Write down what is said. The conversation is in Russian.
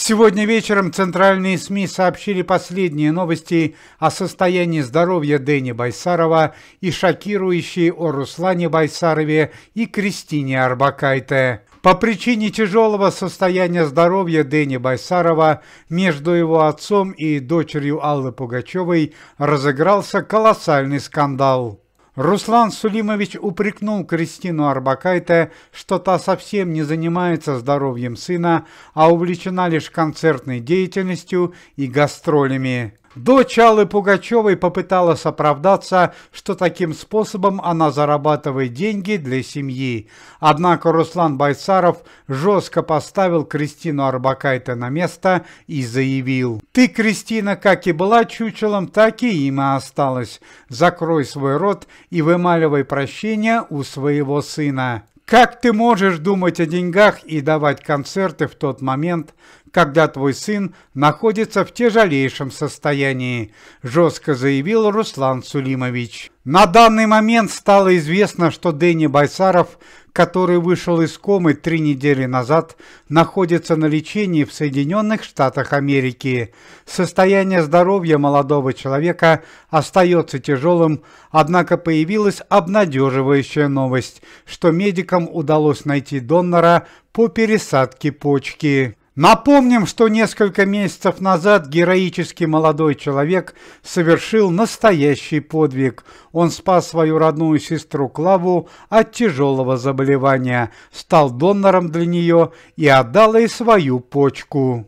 Сегодня вечером центральные СМИ сообщили последние новости о состоянии здоровья Дэни Байсарова и шокирующие о Руслане Байсарове и Кристине Арбакайте. По причине тяжелого состояния здоровья Дэни Байсарова между его отцом и дочерью Аллы Пугачевой разыгрался колоссальный скандал. Руслан Сулимович упрекнул Кристину Арбакайте, что та совсем не занимается здоровьем сына, а увлечена лишь концертной деятельностью и гастролями. Дочь Аллы Пугачевой попыталась оправдаться, что таким способом она зарабатывает деньги для семьи. Однако Руслан Байсаров жестко поставил Кристину Арбакайте на место и заявил. «Ты, Кристина, как и была чучелом, так и имя и осталась. Закрой свой рот и вымаливай прощения у своего сына». Как ты можешь думать о деньгах и давать концерты в тот момент, когда твой сын находится в тяжелейшем состоянии», – жестко заявил Руслан Сулимович. На данный момент стало известно, что Дэнни Байсаров, который вышел из комы три недели назад, находится на лечении в Соединенных Штатах Америки. Состояние здоровья молодого человека остается тяжелым, однако появилась обнадеживающая новость, что медикам удалось найти донора по пересадке почки. Напомним, что несколько месяцев назад героический молодой человек совершил настоящий подвиг. Он спас свою родную сестру Клаву от тяжелого заболевания, стал донором для нее и отдал ей свою почку.